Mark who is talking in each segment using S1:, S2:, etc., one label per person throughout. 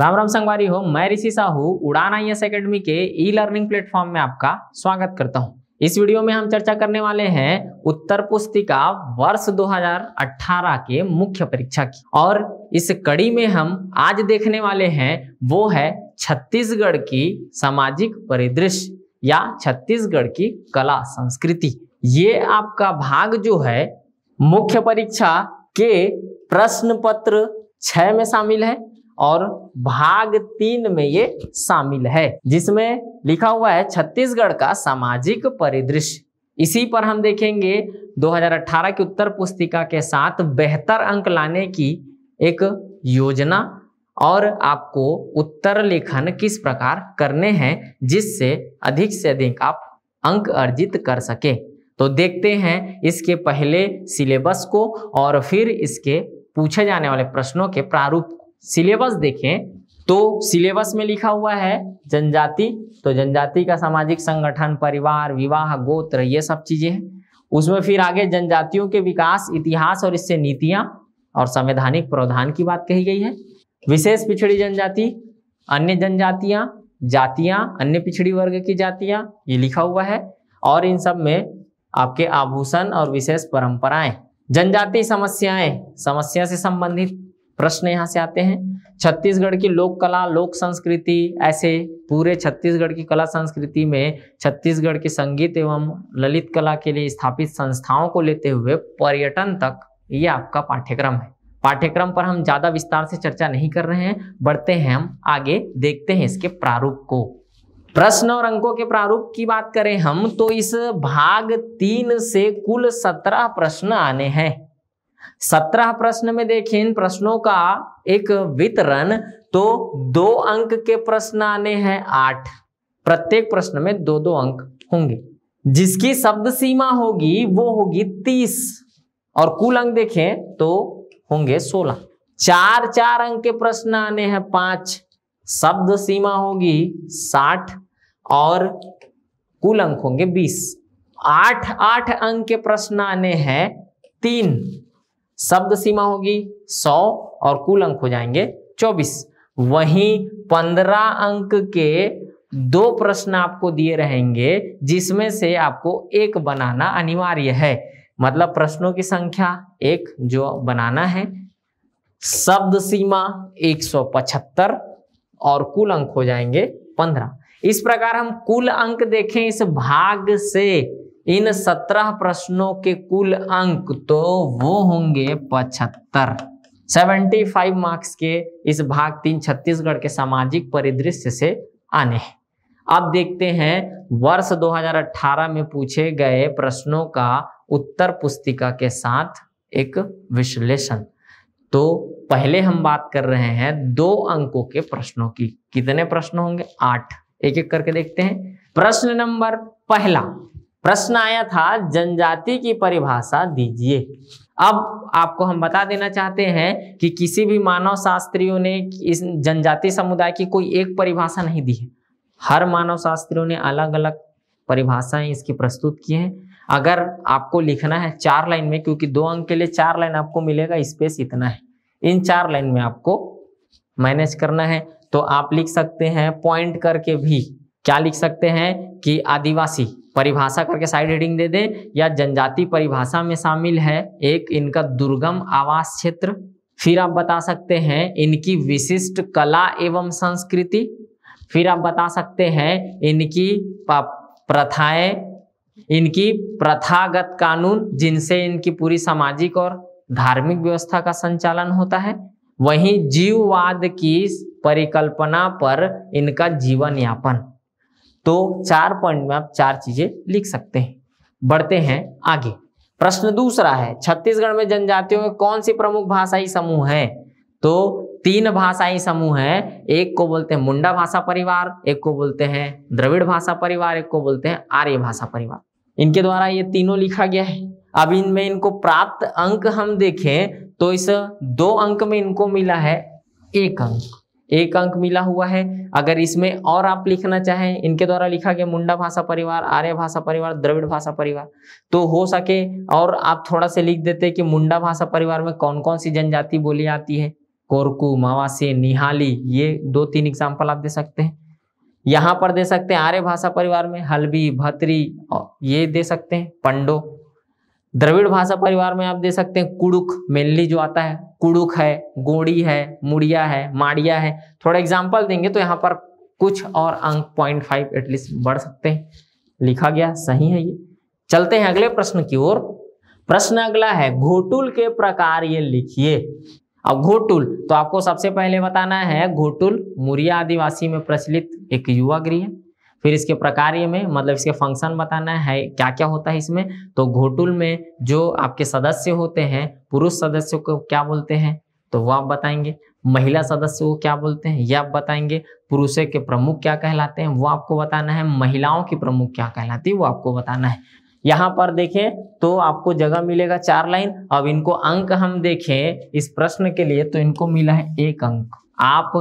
S1: राम राम संगवारी हो मैं ऋषि साहू उड़ान आई एस अकेडमी के ई लर्निंग प्लेटफॉर्म में आपका स्वागत करता हूँ इस वीडियो में हम चर्चा करने वाले हैं उत्तर पुस्तिका वर्ष 2018 के मुख्य परीक्षा की और इस कड़ी में हम आज देखने वाले हैं वो है छत्तीसगढ़ की सामाजिक परिदृश्य या छत्तीसगढ़ की कला संस्कृति ये आपका भाग जो है मुख्य परीक्षा के प्रश्न पत्र छ में शामिल है और भाग तीन में ये शामिल है जिसमें लिखा हुआ है छत्तीसगढ़ का सामाजिक परिदृश्य इसी पर हम देखेंगे 2018 की उत्तर पुस्तिका के साथ बेहतर अंक लाने की एक योजना और आपको उत्तर लेखन किस प्रकार करने हैं जिससे अधिक से अधिक आप अंक अर्जित कर सके तो देखते हैं इसके पहले सिलेबस को और फिर इसके पूछे जाने वाले प्रश्नों के प्रारूप सिलेबस देखें तो सिलेबस में लिखा हुआ है जनजाति तो जनजाति का सामाजिक संगठन परिवार विवाह गोत्र ये सब चीजें हैं उसमें फिर आगे जनजातियों के विकास इतिहास और इससे नीतियां और संवैधानिक प्रावधान की बात कही गई है विशेष पिछड़ी जनजाति अन्य जनजातियां जातियां अन्य पिछड़ी वर्ग की जातियां ये लिखा हुआ है और इन सब में आपके आभूषण और विशेष परंपराएं जनजाति समस्याएं समस्या से संबंधित प्रश्न यहाँ से आते हैं छत्तीसगढ़ की लोक कला लोक संस्कृति ऐसे पूरे छत्तीसगढ़ की कला संस्कृति में छत्तीसगढ़ के संगीत एवं ललित कला के लिए स्थापित संस्थाओं को लेते हुए पर्यटन तक ये आपका पाठ्यक्रम है पाठ्यक्रम पर हम ज्यादा विस्तार से चर्चा नहीं कर रहे हैं बढ़ते हैं हम आगे देखते हैं इसके प्रारूप को प्रश्न और अंकों के प्रारूप की बात करें हम तो इस भाग तीन से कुल सत्रह प्रश्न आने हैं सत्रह प्रश्न में देखें इन प्रश्नों का एक वितरण तो दो अंक के प्रश्न आने हैं आठ प्रत्येक प्रश्न में दो दो अंक होंगे जिसकी शब्द सीमा होगी वो होगी तीस और कुल अंक देखें तो होंगे सोलह चार चार अंक के प्रश्न आने हैं पांच शब्द सीमा होगी साठ और कुल अंक होंगे बीस आठ आठ अंक के प्रश्न आने हैं तीन शब्द सीमा होगी 100 और कुल अंक हो जाएंगे 24 वहीं 15 अंक के दो प्रश्न आपको दिए रहेंगे जिसमें से आपको एक बनाना अनिवार्य है मतलब प्रश्नों की संख्या एक जो बनाना है शब्द सीमा 175 और कुल अंक हो जाएंगे 15 इस प्रकार हम कुल अंक देखें इस भाग से इन सत्रह प्रश्नों के कुल अंक तो वो होंगे पचहत्तर सेवेंटी फाइव मार्क्स के इस भाग तीन छत्तीसगढ़ के सामाजिक परिदृश्य से आने हैं अब देखते हैं वर्ष 2018 में पूछे गए प्रश्नों का उत्तर पुस्तिका के साथ एक विश्लेषण तो पहले हम बात कर रहे हैं दो अंकों के प्रश्नों की कितने प्रश्न होंगे आठ एक एक करके देखते हैं प्रश्न नंबर पहला प्रश्न आया था जनजाति की परिभाषा दीजिए अब आपको हम बता देना चाहते हैं कि किसी भी मानव शास्त्रियों ने इस जनजाति समुदाय की कोई एक परिभाषा नहीं दी है हर मानव शास्त्रियों ने अलग अलग परिभाषाएं इसकी प्रस्तुत की हैं अगर आपको लिखना है चार लाइन में क्योंकि दो अंक के लिए चार लाइन आपको मिलेगा स्पेस इतना है इन चार लाइन में आपको मैनेज करना है तो आप लिख सकते हैं पॉइंट करके भी क्या लिख सकते हैं कि आदिवासी परिभाषा करके साइड हेडिंग दे दे या जनजाति परिभाषा में शामिल है एक इनका दुर्गम आवास क्षेत्र फिर आप बता सकते हैं इनकी विशिष्ट कला एवं संस्कृति फिर आप बता सकते हैं इनकी प्रथाएं इनकी प्रथागत कानून जिनसे इनकी पूरी सामाजिक और धार्मिक व्यवस्था का संचालन होता है वहीं जीववाद की परिकल्पना पर इनका जीवन यापन तो चार पॉइंट में आप चार चीजें लिख सकते हैं बढ़ते हैं आगे प्रश्न दूसरा है छत्तीसगढ़ में जनजातियों में कौन सी प्रमुख भाषाई समूह है तो तीन भाषाई समूह हैं एक को बोलते हैं मुंडा भाषा परिवार एक को बोलते हैं द्रविड़ भाषा परिवार एक को बोलते हैं आर्य भाषा परिवार इनके द्वारा ये तीनों लिखा गया है अब इनमें इनको प्राप्त अंक हम देखें तो इस दो अंक में इनको मिला है एक अंक एक अंक मिला हुआ है अगर इसमें और आप लिखना चाहें इनके द्वारा लिखा गया मुंडा भाषा परिवार आर्य भाषा परिवार द्रविड़ भाषा परिवार तो हो सके और आप थोड़ा से लिख देते कि मुंडा भाषा परिवार में कौन कौन सी जनजाति बोली आती है कोरकू मावासी निहाली ये दो तीन एग्जाम्पल आप दे सकते हैं यहाँ पर दे सकते हैं आर्य भाषा परिवार में हल्बी भतरी ये दे सकते हैं पंडो द्रविड़ भाषा परिवार में आप दे सकते हैं कुड़ुक मेनली जो आता है कुड़ुक है गोड़ी है मुड़िया है माड़िया है थोड़ा एग्जाम्पल देंगे तो यहाँ पर कुछ और अंक पॉइंट फाइव एटलीस्ट बढ़ सकते हैं लिखा गया सही है ये चलते हैं अगले प्रश्न की ओर प्रश्न अगला है घोटुल के प्रकार ये लिखिए अब घोटुल तो आपको सबसे पहले बताना है घोटुल मुरिया आदिवासी में प्रचलित एक युवा गृह है फिर इसके प्रकार में मतलब इसके फंक्शन बताना है क्या क्या होता है इसमें तो घोटुल में जो आपके सदस्य होते हैं पुरुष सदस्यों को क्या बोलते हैं तो वो आप बताएंगे महिला सदस्य को क्या बोलते हैं ये आप बताएंगे पुरुषों के प्रमुख क्या कहलाते हैं वो आपको बताना है महिलाओं की प्रमुख क्या कहलाती है वो आपको बताना है यहाँ पर देखें तो आपको जगह मिलेगा चार लाइन अब इनको अंक हम देखें इस प्रश्न के लिए तो इनको मिला है एक अंक आप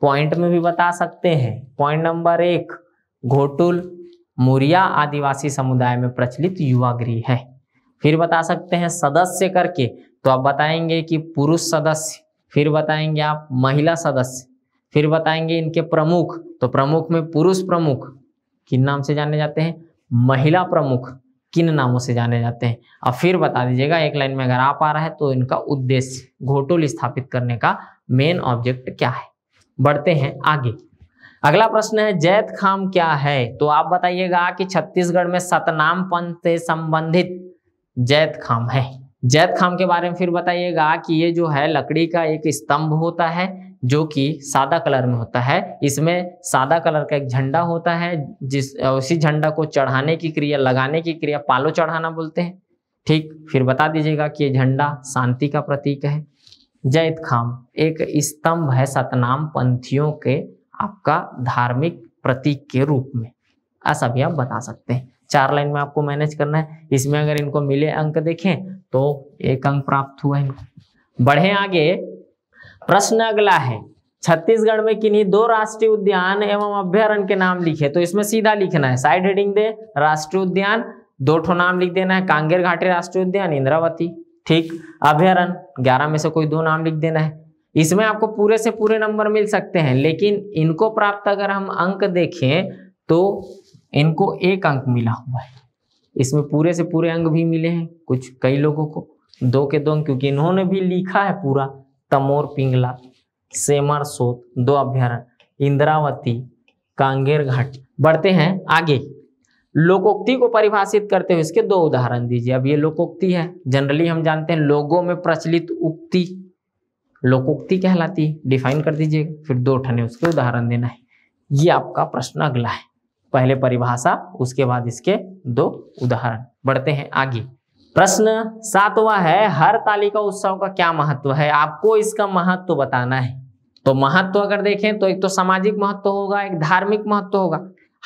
S1: पॉइंट में भी बता सकते हैं पॉइंट नंबर एक घोटुल मुरिया आदिवासी समुदाय में प्रचलित युवा गृह है फिर बता सकते हैं सदस्य करके तो आप बताएंगे कि पुरुष सदस्य फिर बताएंगे आप महिला सदस्य फिर बताएंगे इनके प्रमुख तो प्रमुख में पुरुष प्रमुख किन नाम से जाने जाते हैं महिला प्रमुख किन नामों से जाने जाते हैं अब फिर बता दीजिएगा एक लाइन में अगर आप आ रहा है तो इनका उद्देश्य घोटुल स्थापित करने का मेन ऑब्जेक्ट क्या है बढ़ते हैं आगे अगला प्रश्न है जैत खाम क्या है तो आप बताइएगा कि छत्तीसगढ़ में सतनाम पंथ से संबंधित जैत खाम है जैत खाम के बारे में फिर बताइएगा कि ये जो है लकड़ी का एक स्तंभ होता है जो कि सादा कलर में होता है इसमें सादा कलर का एक झंडा होता है जिस उसी झंडा को चढ़ाने की क्रिया लगाने की क्रिया पालो चढ़ाना बोलते हैं ठीक फिर बता दीजिएगा कि ये झंडा शांति का प्रतीक है जैत खाम एक स्तंभ है सतनाम पंथियों के आपका धार्मिक प्रतीक के रूप में ऐसा भी आप बता सकते हैं चार लाइन में आपको मैनेज करना है इसमें अगर इनको मिले अंक देखें तो एक अंक प्राप्त हुआ इनको बढ़े आगे प्रश्न अगला है छत्तीसगढ़ में किन्हीं दो राष्ट्रीय उद्यान एवं अभ्यारण के नाम लिखे तो इसमें सीधा लिखना है साइड हेडिंग दे राष्ट्रीय उद्यान दो ठो नाम लिख देना है कांगेर घाटी राष्ट्रीय उद्यान इंद्रावती ठीक अभ्यारण ग्यारह में से कोई दो नाम लिख देना है इसमें आपको पूरे से पूरे नंबर मिल सकते हैं लेकिन इनको प्राप्त अगर हम अंक देखें तो इनको एक अंक मिला हुआ है इसमें पूरे से पूरे अंक भी मिले हैं कुछ कई लोगों को दो के दो क्योंकि इन्होंने भी लिखा है पूरा तमोर पिंगला सेमर सोत दो अभ्यारण इंद्रावती कांगेर घाट बढ़ते हैं आगे लोकोक्ति को परिभाषित करते हुए इसके दो उदाहरण दीजिए अब ये लोकोक्ति है जनरली हम जानते हैं लोगों में प्रचलित उक्ति लोकोक्ति कहलाती है डिफाइन कर दीजिए फिर दो ठने उसके उदाहरण देना है ये आपका प्रश्न अगला है पहले परिभाषा उसके बाद इसके दो उदाहरण बढ़ते हैं आगे प्रश्न सातवा है हर तालिका उत्सव का क्या महत्व है आपको इसका महत्व बताना है तो महत्व अगर देखें तो एक तो सामाजिक महत्व होगा एक धार्मिक महत्व होगा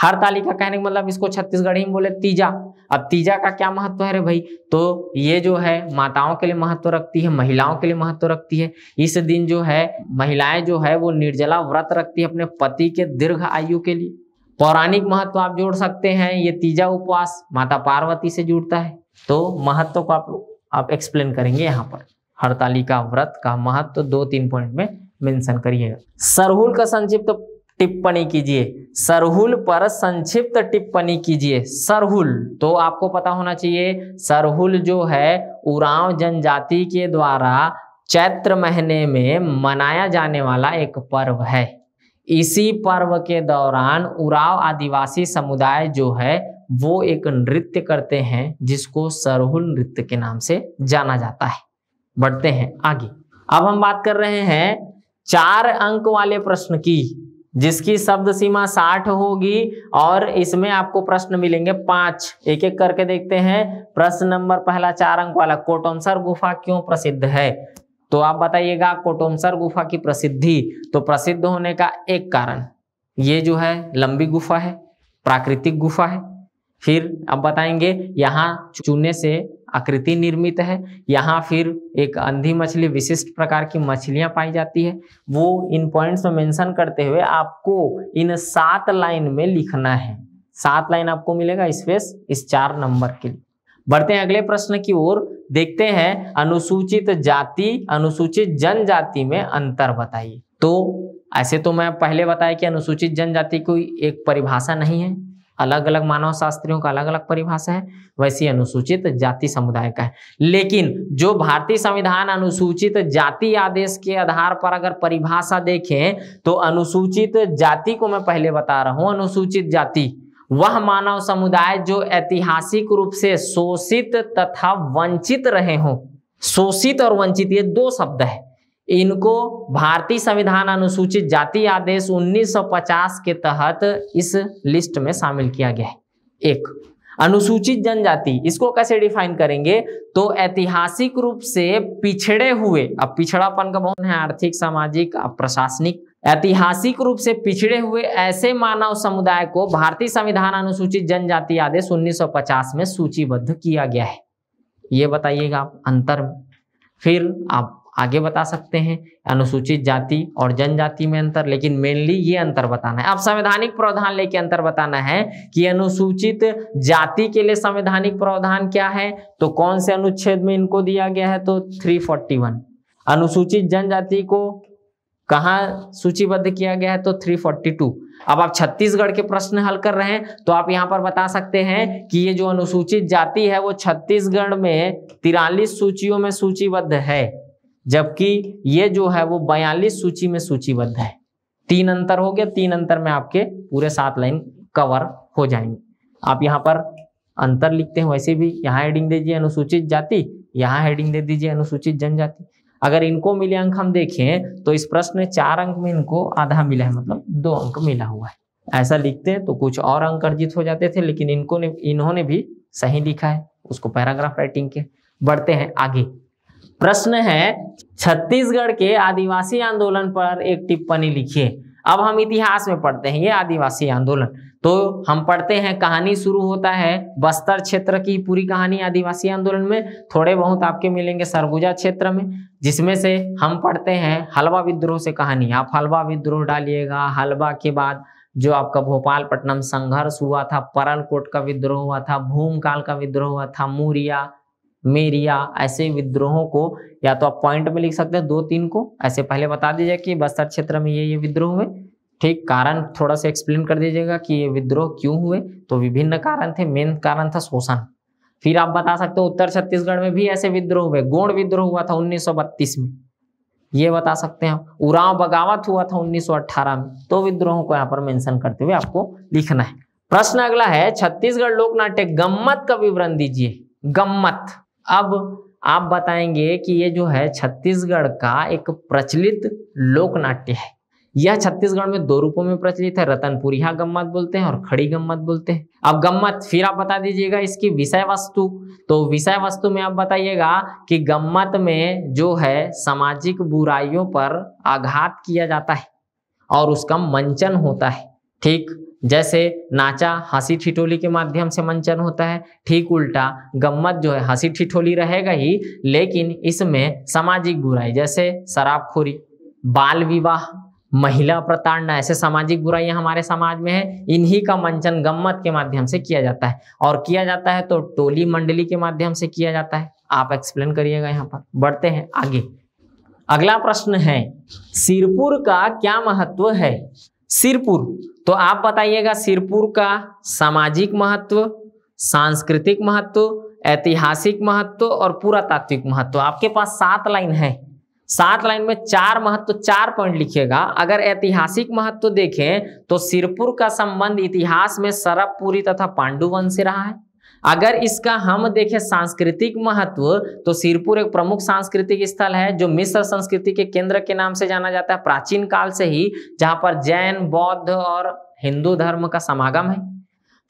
S1: हड़ताली का कहने का मतलब इसको छत्तीसगढ़ी में बोले तीजा अब तीजा का क्या महत्व है रे भाई तो ये जो है माताओं के लिए महत्व रखती है महिलाओं के लिए महत्व रखती है इस दिन जो है महिलाएं जो है वो निर्जला व्रत रखती है अपने पति के दीर्घ आयु के लिए पौराणिक महत्व आप जोड़ सकते हैं ये तीजा उपवास माता पार्वती से जुड़ता है तो महत्व को आप आप एक्सप्लेन करेंगे यहाँ पर हड़ताली का व्रत का महत्व तो दो तीन पॉइंट में मेंशन करिएगा सरहुल का संक्षिप्त तो टिप्पणी कीजिए सरहुल पर संक्षिप्त टिप्पणी कीजिए सरहुल तो आपको पता होना चाहिए सरहुल जो है उराव जनजाति के द्वारा चैत्र महीने में मनाया जाने वाला एक पर्व है इसी पर्व के दौरान उराव आदिवासी समुदाय जो है वो एक नृत्य करते हैं जिसको सरहुल नृत्य के नाम से जाना जाता है बढ़ते हैं आगे अब हम बात कर रहे हैं चार अंक वाले प्रश्न की जिसकी शब्द सीमा साठ होगी और इसमें आपको प्रश्न मिलेंगे पांच एक एक करके देखते हैं प्रश्न नंबर पहला चार अंक वाला कोटोमसर गुफा क्यों प्रसिद्ध है तो आप बताइएगा कोटोमसर गुफा की प्रसिद्धि तो प्रसिद्ध होने का एक कारण ये जो है लंबी गुफा है प्राकृतिक गुफा है फिर अब बताएंगे यहाँ चूने से आकृति निर्मित है यहाँ फिर एक अंधी मछली विशिष्ट प्रकार की मछलियाँ पाई जाती है वो इन पॉइंट्स में मेंशन करते हुए आपको इन सात लाइन में लिखना है सात लाइन आपको मिलेगा स्पेस इस, इस चार नंबर के लिए बढ़ते हैं अगले प्रश्न की ओर देखते हैं अनुसूचित जाति अनुसूचित जनजाति में अंतर बताइए तो ऐसे तो मैं पहले बताया कि अनुसूचित जनजाति कोई एक परिभाषा नहीं है अलग अलग मानव शास्त्रियों का अलग अलग परिभाषा है वैसी अनुसूचित जाति समुदाय का है लेकिन जो भारतीय संविधान अनुसूचित जाति आदेश के आधार पर अगर परिभाषा देखें तो अनुसूचित जाति को मैं पहले बता रहा हूं अनुसूचित जाति वह मानव समुदाय जो ऐतिहासिक रूप से शोषित तथा वंचित रहे हों शोषित और वंचित ये दो शब्द है इनको भारतीय संविधान अनुसूचित जाति आदेश 1950 के तहत इस लिस्ट में शामिल किया गया है एक अनुसूचित जनजाति इसको कैसे डिफाइन करेंगे तो ऐतिहासिक रूप से पिछड़े हुए अब पिछड़ापन का बहुत है आर्थिक सामाजिक प्रशासनिक ऐतिहासिक रूप से पिछड़े हुए ऐसे मानव समुदाय को भारतीय संविधान अनुसूचित जनजाति आदेश 1950 में सूचीबद्ध किया गया है ये बताइएगा आप अंतर में फिर आप आगे बता सकते हैं अनुसूचित जाति और जनजाति में अंतर लेकिन मेनली ये अंतर बताना है अब संवैधानिक प्रावधान लेके अंतर बताना है कि अनुसूचित जाति के लिए संवैधानिक प्रावधान क्या है तो कौन से अनुच्छेद में इनको दिया गया है तो 341 अनुसूचित जनजाति को कहा सूचीबद्ध किया गया है तो 342 अब आप छत्तीसगढ़ के प्रश्न हल कर रहे हैं तो आप यहाँ पर बता सकते हैं कि ये जो अनुसूचित जाति है वो छत्तीसगढ़ में तिरालीस सूचियों में सूचीबद्ध है जबकि ये जो है वो बयालीस सूची में सूचीबद्ध है तीन अंतर हो गया तीन अंतर में आपके पूरे सात लाइन कवर हो जाएंगे आप यहाँ पर अंतर लिखते हैं वैसे भी यहाँ हेडिंग दे दीजिए अनुसूचित जाति यहाँ हेडिंग दे दीजिए अनुसूचित जनजाति अगर इनको मिले अंक हम देखें तो इस प्रश्न में चार अंक में इनको आधा मिला है मतलब दो अंक मिला हुआ है ऐसा लिखते हैं तो कुछ और अंक अर्जित हो जाते थे लेकिन इनको ने इन्होंने भी सही लिखा है उसको पैराग्राफ राइटिंग के बढ़ते हैं आगे प्रश्न है छत्तीसगढ़ के आदिवासी आंदोलन पर एक टिप्पणी लिखिए अब हम इतिहास में पढ़ते हैं ये आदिवासी आंदोलन तो हम पढ़ते हैं कहानी शुरू होता है बस्तर क्षेत्र की पूरी कहानी आदिवासी आंदोलन में थोड़े बहुत आपके मिलेंगे सरगुजा क्षेत्र में जिसमें से हम पढ़ते हैं हलवा विद्रोह से कहानी आप हलवा विद्रोह डालिएगा हलवा के बाद जो आपका भोपाल पट्टनम संघर्ष हुआ था परलकोट का विद्रोह हुआ था भूमकाल का विद्रोह हुआ था मूरिया मेरिया ऐसे विद्रोहों को या तो आप पॉइंट में लिख सकते हैं दो तीन को ऐसे पहले बता दीजिए कि बस्तर क्षेत्र में ये ये विद्रोह हुए ठीक कारण थोड़ा सा एक्सप्लेन कर दीजिएगा कि ये विद्रोह क्यों हुए तो विभिन्न कारण थे मेन कारण था शोषण फिर आप बता सकते हो उत्तर छत्तीसगढ़ में भी ऐसे विद्रोह हुए गोण विद्रोह हुआ था उन्नीस में ये बता सकते हैं उराव बगावत हुआ था 1918 में तो विद्रोहों को यहाँ पर मेंशन करते हुए आपको लिखना है प्रश्न अगला है छत्तीसगढ़ लोकनाट्य गम्मत का विवरण दीजिए गम्मत अब आप बताएंगे कि ये जो है छत्तीसगढ़ का एक प्रचलित लोकनाट्य है यह छत्तीसगढ़ में दो रूपों में प्रचलित है रतनपुरिया हाँ गम्मत बोलते हैं और खड़ी गम्मत बोलते हैं अब गम्मत फिर आप बता दीजिएगा इसकी विषय वस्तु तो विषय वस्तु में आप बताइएगा कि गम्मत में जो है सामाजिक बुराइयों पर आघात किया जाता है और उसका मंचन होता है ठीक जैसे नाचा हंसी ठिठोली के माध्यम से मंचन होता है ठीक उल्टा गम्मत जो है हंसी ठिठोली रहेगा ही लेकिन इसमें सामाजिक बुराई जैसे शराबखोरी बाल विवाह महिला प्रताड़ना ऐसे सामाजिक बुराइयां हमारे समाज में है इन्हीं का मंचन गम्मत के माध्यम से किया जाता है और किया जाता है तो टोली मंडली के माध्यम से किया जाता है आप एक्सप्लेन करिएगा यहाँ पर बढ़ते हैं आगे अगला प्रश्न है सिरपुर का क्या महत्व है सिरपुर तो आप बताइएगा सिरपुर का सामाजिक महत्व सांस्कृतिक महत्व ऐतिहासिक महत्व और पुरातात्विक महत्व आपके पास सात लाइन है सात लाइन में चार महत्व चार पॉइंट लिखिएगा अगर ऐतिहासिक महत्व देखें तो सिरपुर का संबंध इतिहास में सरबपुरी तथा पांडुवंश से रहा है अगर इसका हम देखें सांस्कृतिक महत्व तो सिरपुर एक प्रमुख सांस्कृतिक स्थल है जो मिश्र संस्कृति के केंद्र के नाम से जाना जाता है प्राचीन काल से ही जहां पर जैन बौद्ध और हिंदू धर्म का समागम है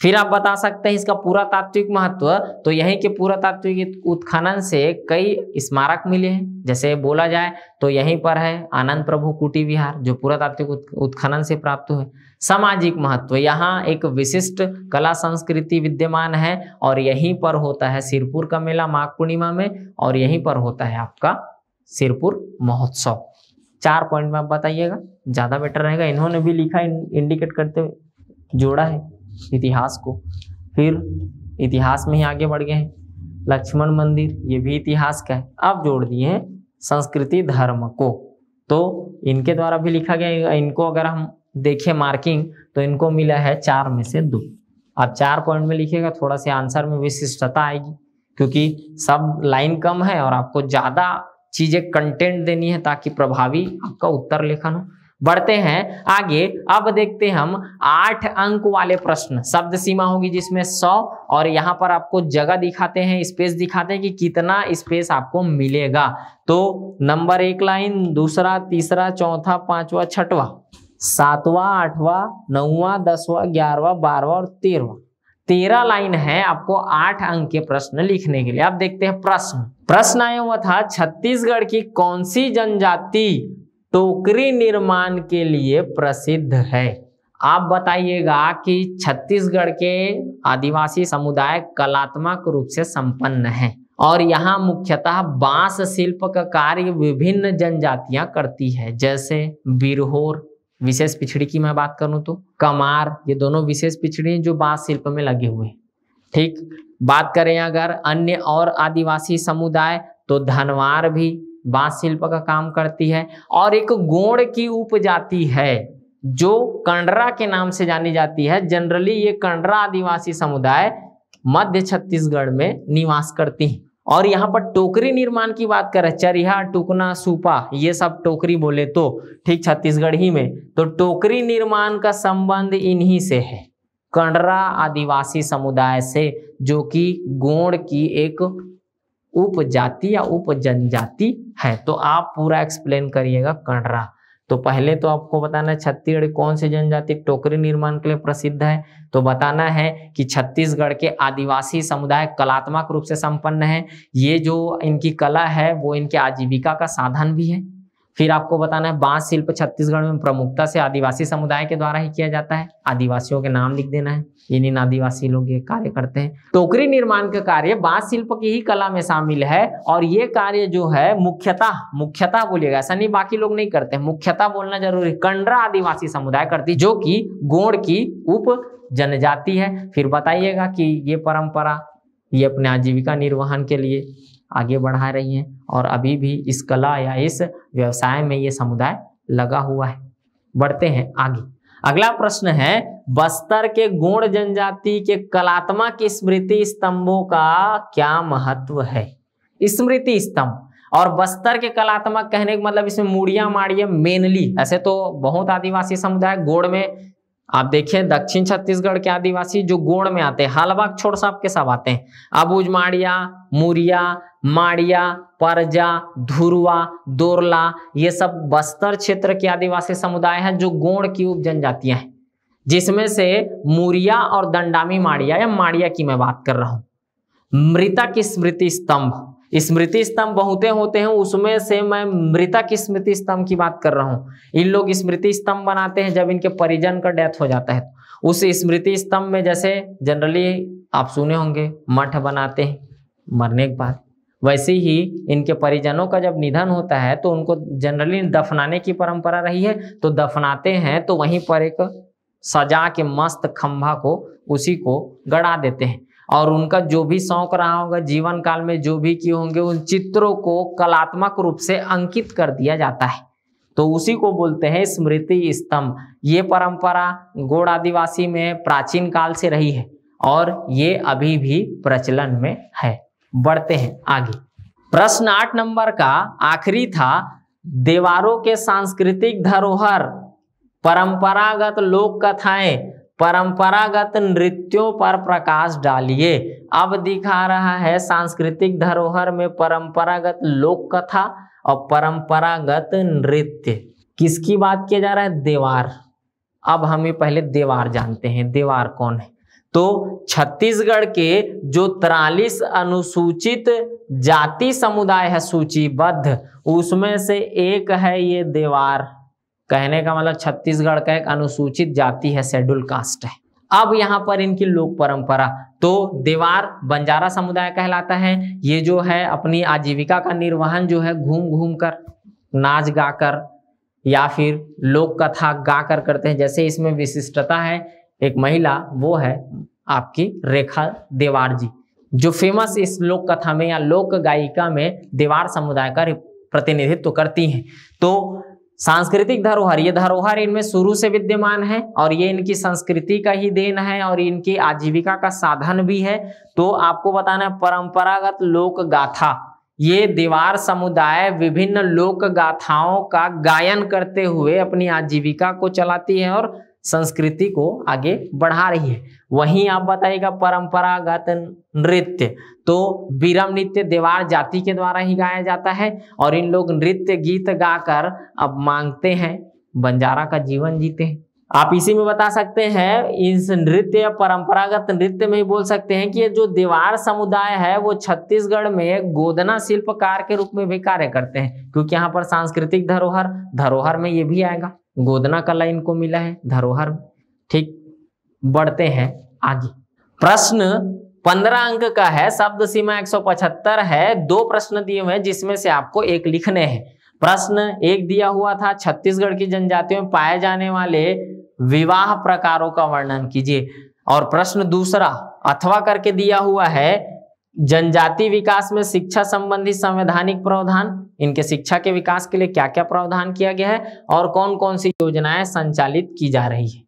S1: फिर आप बता सकते हैं इसका पुरातात्विक महत्व तो यहीं के पुरातात्विक उत्खनन से कई स्मारक मिले हैं जैसे बोला जाए तो यहीं पर है आनंद प्रभु कुटी विहार जो पुरातात्विक उत्खनन से प्राप्त हुए सामाजिक महत्व यहाँ एक विशिष्ट कला संस्कृति विद्यमान है और यहीं पर होता है सिरपुर का मेला माघ पूर्णिमा में और यहीं पर होता है आपका सिरपुर महोत्सव चार पॉइंट में आप बताइएगा ज़्यादा बेटर रहेगा इन्होंने भी लिखा इंडिकेट करते हुए जोड़ा है इतिहास को फिर इतिहास में ही आगे बढ़ गए हैं लक्ष्मण मंदिर ये भी इतिहास का है अब जोड़ दिए हैं संस्कृति धर्म को तो इनके द्वारा भी लिखा गया इनको अगर हम देखिए मार्किंग तो इनको मिला है चार में से दो आप चार पॉइंट में लिखिएगा थोड़ा सा आंसर में विशिष्टता आएगी क्योंकि सब लाइन कम है और आपको ज्यादा चीजें कंटेंट देनी है ताकि प्रभावी आपका उत्तर लेखन हो बढ़ते हैं आगे अब देखते हैं हम आठ अंक वाले प्रश्न शब्द सीमा होगी जिसमें सौ और यहाँ पर आपको जगह दिखाते हैं स्पेस दिखाते हैं कि कितना स्पेस आपको मिलेगा तो नंबर एक लाइन दूसरा तीसरा चौथा पांचवा छठवा सातवा आठवां नौवा दसवा ग्यारहवा बारवा और तेरहवा तेरह लाइन है आपको आठ अंक के प्रश्न लिखने के लिए आप देखते हैं प्रश्न प्रश्न आया हुआ था छत्तीसगढ़ की कौन सी जनजाति टोकरी निर्माण के लिए प्रसिद्ध है आप बताइएगा कि छत्तीसगढ़ के आदिवासी समुदाय कलात्मक रूप से संपन्न है और यहाँ मुख्यतः बांस शिल्प का कार्य विभिन्न जनजातियां करती है जैसे बिरहोर विशेष पिछड़ी की मैं बात करूं तो कमार ये दोनों विशेष पिछड़ी जो बांस शिल्प में लगे हुए हैं ठीक बात करें अगर अन्य और आदिवासी समुदाय तो धनवार भी बांस शिल्प का काम करती है और एक गोड़ की उपजाति है जो कंडरा के नाम से जानी जाती है जनरली ये कंडरा आदिवासी समुदाय मध्य छत्तीसगढ़ में निवास करती है और यहाँ पर टोकरी निर्माण की बात करें चरिया टुकना सुपा ये सब टोकरी बोले तो ठीक छत्तीसगढ़ ही में तो टोकरी निर्माण का संबंध इन्हीं से है कंडरा आदिवासी समुदाय से जो कि गोंड की एक उपजाति या उप जनजाति है तो आप पूरा एक्सप्लेन करिएगा कंडरा तो पहले तो आपको बताना है छत्तीसगढ़ कौन से जनजाति टोकरी निर्माण के लिए प्रसिद्ध है तो बताना है कि छत्तीसगढ़ के आदिवासी समुदाय कलात्मक रूप से संपन्न है ये जो इनकी कला है वो इनके आजीविका का साधन भी है फिर आपको बताना है बांस शिल्प छत्तीसगढ़ में प्रमुखता से आदिवासी समुदाय के द्वारा ही किया जाता है आदिवासियों के नाम लिख देना है इन इन आदिवासी लोग ये कार्य करते हैं टोकरी निर्माण का कार्य बांस शिल्प की ही कला में शामिल है और ये कार्य जो है मुख्यतः मुख्यतः बोलिएगा ऐसा नहीं बाकी लोग नहीं करते मुख्यतः बोलना जरूरी कंडरा आदिवासी समुदाय करती जो की गोड़ की उप जनजाति है फिर बताइएगा कि ये परंपरा ये अपने आजीविका निर्वहन के लिए आगे बढ़ा रही हैं और अभी भी इस कला या इस व्यवसाय में ये समुदाय लगा हुआ है बढ़ते हैं आगे अगला प्रश्न है बस्तर के गोण जनजाति के कलात्मक स्मृति स्तंभों का क्या महत्व है स्मृति स्तंभ और बस्तर के कलात्मक कहने का मतलब इसमें मूड़िया माड़िया मेनली ऐसे तो बहुत आदिवासी समुदाय गोड़ में आप देखिए दक्षिण छत्तीसगढ़ के आदिवासी जो गोण में आते हैं हालबाग छोड़ साहब के सब आते हैं अबूज माड़िया मुरिया माड़िया परजा धुरवा दोरला ये सब बस्तर क्षेत्र के आदिवासी समुदाय हैं जो गोण की उप जनजातियां हैं जिसमें से मुरिया और दंडामी माड़िया या माड़िया की मैं बात कर रहा हूं मृतक स्मृति स्तंभ स्मृति स्तंभ बहुते होते हैं उसमें से मैं मृतक स्मृति स्तंभ की बात कर रहा हूँ इन लोग स्मृति स्तंभ बनाते हैं जब इनके परिजन का डेथ हो जाता है उस स्मृति स्तंभ में जैसे जनरली आप सुने होंगे मठ बनाते हैं मरने के बाद वैसे ही इनके परिजनों का जब निधन होता है तो उनको जनरली दफनाने की परंपरा रही है तो दफनाते हैं तो वहीं पर एक सजा के मस्त खंभा को उसी को गड़ा देते हैं और उनका जो भी शौक रहा होगा जीवन काल में जो भी किए होंगे उन चित्रों को कलात्मक रूप से अंकित कर दिया जाता है तो उसी को बोलते हैं स्मृति स्तंभ ये परंपरा गोड़ आदिवासी में प्राचीन काल से रही है और ये अभी भी प्रचलन में है बढ़ते हैं आगे प्रश्न आठ नंबर का आखिरी था देवारों के सांस्कृतिक धरोहर परंपरागत लोक कथाएं परंपरागत नृत्यों पर प्रकाश डालिए अब दिखा रहा है सांस्कृतिक धरोहर में परंपरागत लोक कथा और परंपरागत नृत्य किसकी बात किया जा रहा है देवार अब हमें पहले देवार जानते हैं देवार कौन है तो छत्तीसगढ़ के जो तिरालीस अनुसूचित जाति समुदाय है सूचीबद्ध उसमें से एक है ये देवार कहने का मतलब छत्तीसगढ़ का एक अनुसूचित जाति है शेड्यूल कास्ट है अब यहाँ पर इनकी लोक परंपरा तो देवार बंजारा समुदाय कहलाता है ये जो है अपनी आजीविका का निर्वहन जो है घूम घूम कर नाच गाकर या फिर लोक कथा गाकर करते हैं जैसे इसमें विशिष्टता है एक महिला वो है आपकी रेखा देवार जी जो फेमस इस लोक कथा में या लोक गायिका में देवार समुदाय का प्रतिनिधित्व करती हैं तो सांस्कृतिक धरोहर ये धरोहर इनमें शुरू से विद्यमान है और ये इनकी संस्कृति का ही देन है और इनकी आजीविका का साधन भी है तो आपको बताना है परंपरागत लोक गाथा ये दीवार समुदाय विभिन्न लोक गाथाओं का गायन करते हुए अपनी आजीविका को चलाती है और संस्कृति को आगे बढ़ा रही है वहीं आप बताइएगा परंपरागत नृत्य तो बीरम नृत्य देवार जाति के द्वारा ही गाया जाता है और इन लोग नृत्य गीत गाकर अब मांगते हैं बंजारा का जीवन जीते हैं आप इसी में बता सकते हैं इस नृत्य या परंपरागत नृत्य में ही बोल सकते हैं कि ये जो देवार समुदाय है वो छत्तीसगढ़ में गोदना शिल्पकार के रूप में भी कार्य करते हैं क्योंकि यहाँ पर सांस्कृतिक धरोहर धरोहर में ये भी आएगा गोदना कला इनको मिला है धरोहर ठीक बढ़ते हैं आगे प्रश्न पंद्रह अंक का है शब्द सीमा एक सौ पचहत्तर है दो प्रश्न दिए हुए हैं जिसमें से आपको एक लिखने हैं प्रश्न एक दिया हुआ था छत्तीसगढ़ की जनजातियों में पाए जाने वाले विवाह प्रकारों का वर्णन कीजिए और प्रश्न दूसरा अथवा करके दिया हुआ है जनजाति विकास में शिक्षा संबंधी संवैधानिक प्रावधान इनके शिक्षा के विकास के लिए क्या क्या प्रावधान किया गया है और कौन कौन सी योजनाएं संचालित की जा रही है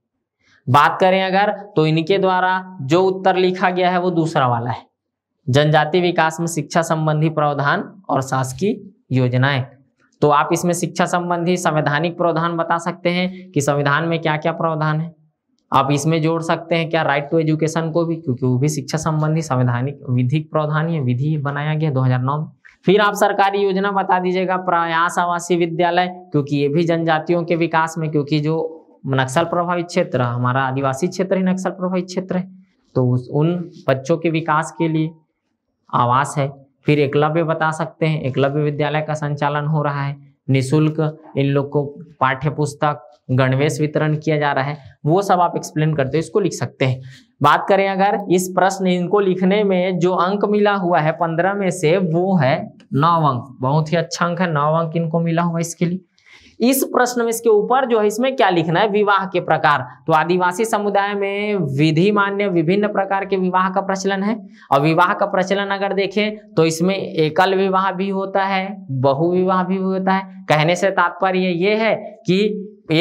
S1: बात करें अगर तो इनके द्वारा जो उत्तर लिखा गया है वो दूसरा वाला है जनजाति विकास में शिक्षा संबंधी प्रावधान और शासकीय योजनाएं तो आप इसमें शिक्षा संबंधी संवैधानिक प्रावधान बता सकते हैं कि संविधान में क्या क्या प्रावधान है आप इसमें जोड़ सकते हैं क्या राइट टू एजुकेशन को भी क्योंकि वो भी शिक्षा संबंधी संवैधानिक विधिक प्रावधान है विधि बनाया गया 2009 में फिर आप सरकारी योजना बता दीजिएगा प्रयास आवासीय विद्यालय क्योंकि ये भी जनजातियों के विकास में क्योंकि जो नक्सल प्रभावित क्षेत्र हमारा आदिवासी क्षेत्र ही नक्सल प्रभावित क्षेत्र है तो उन बच्चों के विकास के लिए आवास है फिर एकलव्य बता सकते हैं एकलव्य विद्यालय का संचालन हो रहा है निशुल्क इन लोग को पाठ्य पुस्तक गणवेश वितरण किया जा रहा है वो सब आप एक्सप्लेन करते हो इसको लिख सकते हैं बात करें अगर इस प्रश्न इनको लिखने में जो अंक मिला हुआ है पंद्रह में से वो है नौ अंक बहुत ही अच्छा अंक है नौ अंक इनको मिला हुआ इसके लिए इस प्रश्न में इसके ऊपर जो है इसमें क्या लिखना है विवाह के प्रकार तो आदिवासी समुदाय में विधि मान्य विभिन्न प्रकार के विवाह का प्रचलन है और विवाह का प्रचलन अगर देखें तो इसमें एकल विवाह भी होता है बहुविवाह भी होता है कहने से तात्पर्य ये है कि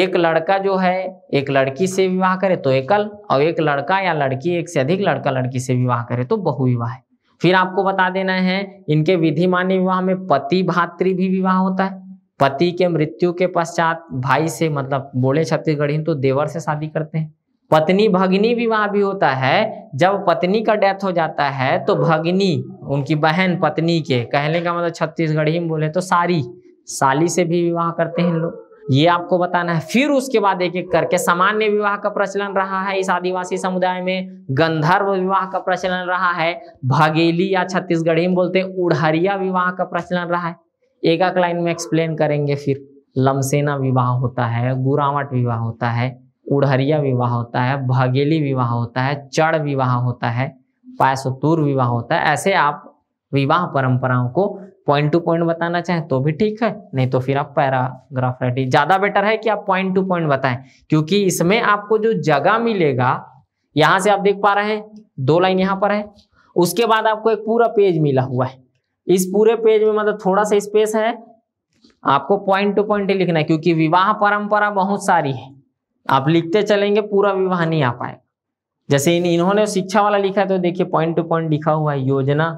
S1: एक लड़का जो है एक लड़की से विवाह करे तो एकल और एक लड़का या लड़की एक से अधिक लड़का लड़की से विवाह करे तो बहुविवाह फिर आपको बता देना है इनके विधि मान्य विवाह में पति भातृ भी विवाह होता है पति के मृत्यु के पश्चात भाई से मतलब बोले छत्तीसगढ़ी तो देवर से शादी करते हैं पत्नी भगनी विवाह भी, भी होता है जब पत्नी का डेथ हो जाता है तो भगनी उनकी बहन पत्नी के कहने का मतलब छत्तीसगढ़ी में बोले तो सारी साली से भी विवाह करते हैं लोग ये आपको बताना है फिर उसके बाद एक एक करके सामान्य विवाह का प्रचलन रहा है इस आदिवासी समुदाय में गंधर्व विवाह का प्रचलन रहा है भागेली या छत्तीसगढ़ी में बोलते हैं उड़हरिया विवाह का प्रचलन रहा है एकाक लाइन में एक्सप्लेन करेंगे फिर लमसेना विवाह होता है गुरावट विवाह होता है उड़हरिया विवाह होता है भगेली विवाह होता है चढ़ विवाह होता है पायसतूर विवाह होता है ऐसे आप विवाह परंपराओं को पॉइंट टू पॉइंट बताना चाहें तो भी ठीक है नहीं तो फिर आप पैराग्राफ राइटिंग ज़्यादा बेटर है कि आप पॉइंट टू पॉइंट बताएं क्योंकि इसमें आपको जो जगह मिलेगा यहाँ से आप देख पा रहे हैं दो लाइन यहाँ पर है उसके बाद आपको एक पूरा पेज मिला हुआ है इस पूरे पेज में मतलब थोड़ा सा स्पेस है आपको पॉइंट टू पॉइंट ही लिखना है क्योंकि विवाह परंपरा बहुत सारी है आप लिखते चलेंगे पूरा विवाह नहीं आ पाएगा जैसे इन इन्होंने शिक्षा वाला लिखा है तो देखिए पॉइंट टू पॉइंट लिखा हुआ है योजना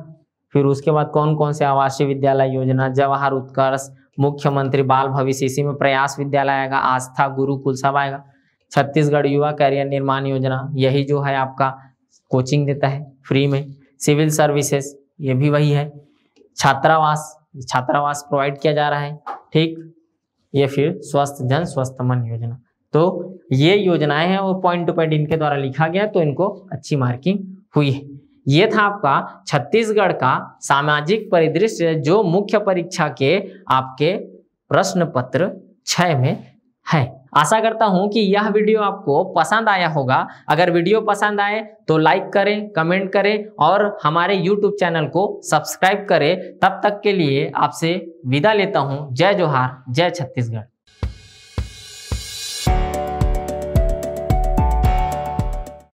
S1: फिर उसके बाद कौन कौन से आवासीय विद्यालय योजना जवाहर उत्कर्ष मुख्यमंत्री बाल भविष्य इसी में प्रयास विद्यालय आएगा आस्था गुरुकुल सब आएगा छत्तीसगढ़ युवा कैरियर निर्माण योजना यही जो है आपका कोचिंग देता है फ्री में सिविल सर्विसेस ये भी वही है छात्रावास छात्रावास प्रोवाइड किया जा रहा है ठीक ये फिर स्वस्थ जन स्वस्थ मन योजना तो ये योजनाएं हैं वो पॉइंट टू पॉइंट इनके द्वारा लिखा गया तो इनको अच्छी मार्किंग हुई है ये था आपका छत्तीसगढ़ का सामाजिक परिदृश्य जो मुख्य परीक्षा के आपके प्रश्न पत्र छ में है आशा करता हूं कि यह वीडियो आपको पसंद आया होगा अगर वीडियो पसंद आए तो लाइक करें कमेंट करें और हमारे यूट्यूब चैनल को सब्सक्राइब करें तब तक के लिए आपसे विदा लेता हूं जय जोहार जय छत्तीसगढ़